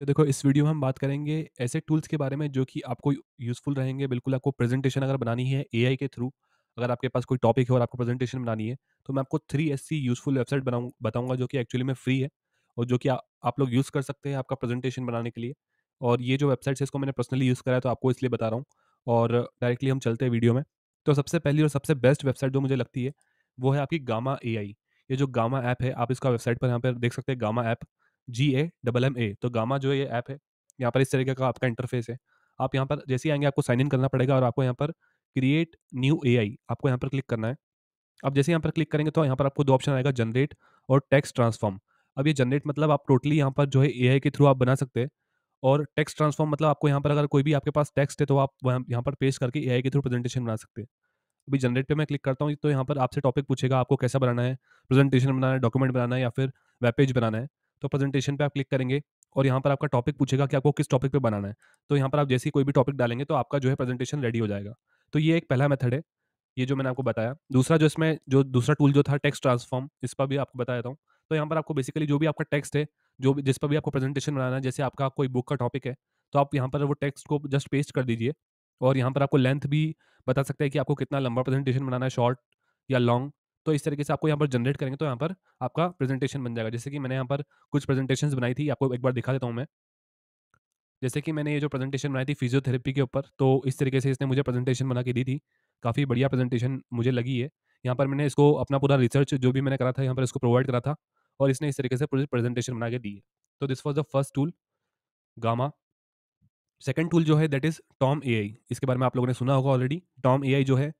तो देखो इस वीडियो में हम बात करेंगे ऐसे टूल्स के बारे में जो कि आपको यूज़फुल रहेंगे बिल्कुल आपको प्रेजेंटेशन अगर बनानी है ए के थ्रू अगर आपके पास कोई टॉपिक है और आपको प्रेजेंटेशन बनानी है तो मैं आपको थ्री ऐसी यूज़फुल वेबसाइट बनाऊँ बताऊँगा जो कि एक्चुअली में फ्री है और जो कि आ, आप लोग यूज़ कर सकते हैं आपका प्रेजेंटेशन बनाने के लिए और ये जो वेबसाइट्स है इसको मैंने पर्सनली यूज़ कराया तो आपको इसलिए बता रहा हूँ और डायरेक्टली हम चलते हैं वीडियो में तो सबसे पहली और सबसे बेस्ट वेबसाइट जो मुझे लगती है वो है आपकी गामा ए ये जो गामा ऐप है आप इसका वेबसाइट पर यहाँ पर देख सकते हैं Gamma app G A double M A तो गामा जो ये ऐप है यहाँ पर इस तरीके का आपका इंटरफेस है आप यहाँ पर जैसे ही आएंगे आपको साइन इन करना पड़ेगा और आपको यहाँ पर क्रिएट न्यू ए आपको यहाँ पर क्लिक करना है अब जैसे यहाँ पर क्लिक करेंगे तो यहाँ पर आपको दो ऑप्शन आएगा जनरेट और टेक्स्ट ट्रांसफॉर्म अब ये जनरेट मतलब आप टोटली यहाँ पर जो है ए के थ्रू आप बना सकते हैं और टेक्स्ट ट्रांसफॉर्म मतलब आपको यहाँ पर अगर कोई भी आपके पास टेक्स्ट है तो आप यहाँ पर पेश करके ए के थ्रू प्रेजेंटेशन बना सकते हैं अभी जनरेट पे मैं क्लिक करता हूँ तो यहाँ पर आपसे टॉपिक पूछेगा आपको कैसा बनाना है प्रेजेंटेशन बनाना है डॉक्यूमेंट बनाना है या फिर वेब पेज बनाना है तो प्रेजेंटेशन पे आप क्लिक करेंगे और यहाँ पर आपका टॉपिक पूछेगा कि आपको किस टॉपिक पे बनाना है तो यहाँ पर आप जैसे ही कोई भी टॉपिक डालेंगे तो आपका जो है प्रेजेंटेशन रेडी हो जाएगा तो ये एक पहला मेथड है ये जो मैंने आपको बताया दूसरा जो इसमें जो दूसरा टूल जो था टेक्स्ट ट्रांसफॉर्म इस पर भी आपको बताया था तो यहाँ पर आपको बेसिकली जो भी आपका टेक्स्ट है जो भी जिस पर भी आपको प्रेजेंटेशन बनाना है जैसे आपका कोई बुक का टॉपिक है तो आप यहाँ पर वो टेक्स्ट को जस्ट पेस्ट कर दीजिए और यहाँ पर आपको लेंथ भी बता सकते हैं कि आपको कितना लंबा प्रेजेंटेशन बनाना है शॉर्ट या लॉन्ग तो इस तरीके से आपको यहाँ पर जनरेट करेंगे तो यहाँ पर आपका प्रेजेंटेशन बन जाएगा जैसे कि मैंने यहाँ पर कुछ प्रेजेंटेशन बनाई थी आपको एक बार दिखा देता हूँ मैं जैसे कि मैंने ये जो प्रेजेंटेशन बनाई थी फिजियोथेरेपी के ऊपर तो इस तरीके से इसने मुझे प्रेजेंटेशन बना के दी थी काफ़ी बढ़िया प्रेजेंटेशन मुझे लगी है यहाँ पर मैंने इसको अपना पूरा रिसर्च जो भी मैंने करा था यहाँ पर इसको प्रोवाइड करा था और इसने इस तरीके से पूरी प्रेजेंटेशन बना के दी है तो this was the first tool Gamma second tool जो है दैट इज़ टॉम ए इसके बारे में आप लोगों ने सुना होगा ऑलरेडी टॉम ए जो है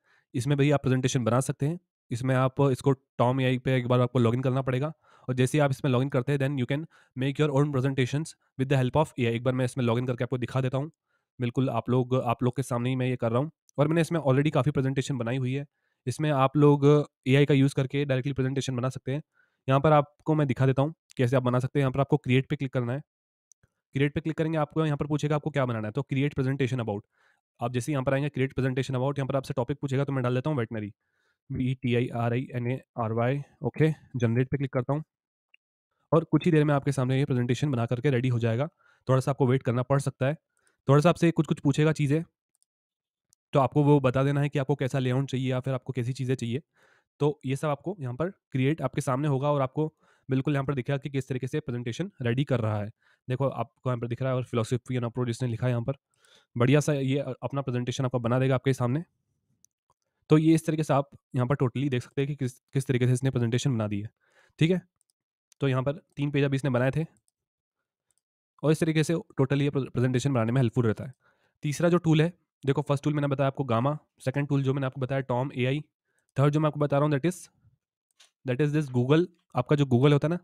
इसमें भी आप प्रेजेंटेशन बना सकते हैं इसमें आप इसको टॉम ए आई पे एक बार आपको लॉगिन करना पड़ेगा और जैसे ही आप इसमें लॉगिन करते हैं then you can make your own presentation with the help of a एक बार मैं इसमें लॉगिन करके आपको दिखा देता हूँ बिल्कुल आप लोग आप लोग के सामने ही मैं ये कर रहा हूँ और मैंने इसमें ऑलरेडी काफ़ी प्रेजेंटेशन बनाई हुई है इसमें आप लोग ए का यूज़ करके डायरेक्टली प्रेजेंटेशन बना सकते हैं यहाँ पर आपको मैं दिखा देता हूँ कैसे आप बना सकते हैं यहाँ पर आपको क्रिएट पे क्लिक करना है क्रिएट पे क्लिक करेंगे आपको यहाँ पर पूछेगा आपको क्या बनाना है तो क्रिएट प्रेजेंटेशन अबाउट आप जैसे यहाँ पर आएंगे क्रिएट प्रेजेंटेशन अबाउट यहाँ पर आपसे टॉपिक पूछेगा तो मैं डाल देता हूँ veterinary V T I R I N A R Y okay generate पे क्लिक करता हूँ और कुछ ही देर में आपके सामने ये प्रेजेंटेशन बना करके रेडी हो जाएगा थोड़ा सा आपको वेट करना पड़ सकता है थोड़ा सा आपसे कुछ कुछ पूछेगा चीज़ें तो आपको वो बता देना है कि आपको कैसा लेआउट चाहिए या फिर आपको कैसी चीज़ें चाहिए तो ये सब आपको यहाँ पर क्रिएट आपके सामने होगा और आपको बिल्कुल यहाँ पर दिखेगा कि किस तरीके से प्रेजेंटेशन रेडी कर रहा है देखो आपको यहाँ पर दिख रहा है और फिलोसफी एंड अप्रोच जिसने लिखा है यहाँ पर बढ़िया सा ये अपना प्रेजेंटेशन आपका बना देगा आपके सामने तो ये इस तरीके से आप यहाँ पर टोटली देख सकते हैं कि किस किस तरीके से इसने प्रेजेंटेशन बना दी है ठीक है तो यहाँ पर तीन पेज अभी इसने बनाए थे और इस तरीके से टोटली ये प्रेजेंटेशन बनाने में हेल्पफुल रहता है तीसरा जो टूल है देखो फर्स्ट टूल मैंने बताया आपको गामा सेकंड टूल जो मैंने आपको बताया टॉम ए थर्ड जो मैं आपको बता रहा हूँ that is that is this Google आपका जो गूगल होता है ना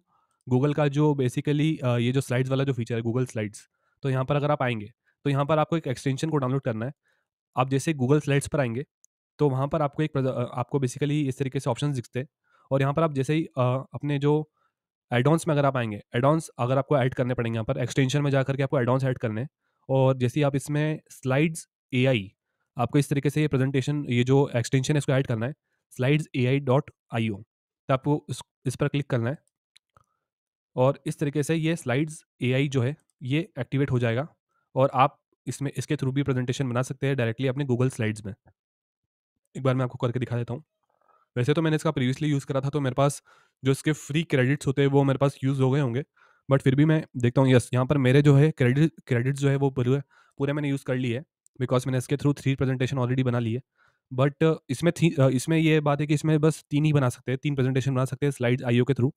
गूगल का जो बेसिकली ये जो स्लाइड्स वाला जो फीचर है गूगल स्लाइड्स तो यहाँ पर अगर आप आएंगे तो यहाँ पर आपको एक एक्सटेंशन को डाउनलोड करना है आप जैसे गूगल स्लाइड्स पर आएंगे तो वहाँ पर आपको एक आपको बेसिकली इस तरीके से ऑप्शन दिखते और यहाँ पर आप जैसे ही अपने जो एडवांस में अगर आप आएंगे एडवांस अगर आपको ऐड करने पड़ेंगे यहाँ पर एक्सटेंशन में जा करके आपको एडवांस ऐड करने और जैसे ही आप इसमें स्लाइड्स ए आपको इस तरीके से ये प्रेजेंटेशन ये जो एक्सटेंशन है इसको ऐड करना है slides A I dot I ओ तो आपको इस, इस पर क्लिक करना है और इस तरीके से ये स्लाइड्स ए आई जो है ये एक्टिवेट हो जाएगा और आप इसमें इसके थ्रू भी प्रेजेंटेशन बना सकते हैं डायरेक्टली अपने गूगल स्लाइड्स में एक बार मैं आपको करके दिखा देता हूँ वैसे तो मैंने इसका प्रीवियसली यूज़ करा था तो मेरे पास जो इसके फ्री क्रेडिट्स होते हैं वो मेरे पास यूज़ हो गए होंगे बट फिर भी मैं देखता हूँ यस यहाँ पर मेरे जो है क्रेडिट क्रेडिट्स जो है वो पूरे पूरे मैंने यूज़ कर लिए है बिकॉज मैंने इसके थ्रू थ्री प्रेजेंटेशन ऑलरेडी बना ली है बट इसमें थी इसमें ये बात है कि इसमें बस तीन ही बना सकते हैं तीन प्रेजेंटेशन बना सकते हैं स्लाइड्स आई के थ्रू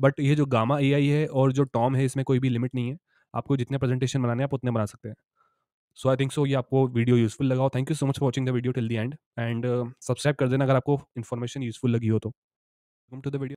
बट ये जो गामा ए है और जो टॉम है इसमें कोई भी लिमिट नहीं है आपको जितने प्रेजेंटेशन बनाने हैं आप उतने बना सकते हैं सो आई थिंक सो ये आपको वीडियो यूजफुल लगा हो thank you so much for watching the video till the end and subscribe कर देना अगर आपको इन्फॉर्मेशन यूजफुल लगी हो तो वेलकम टू द वीडियो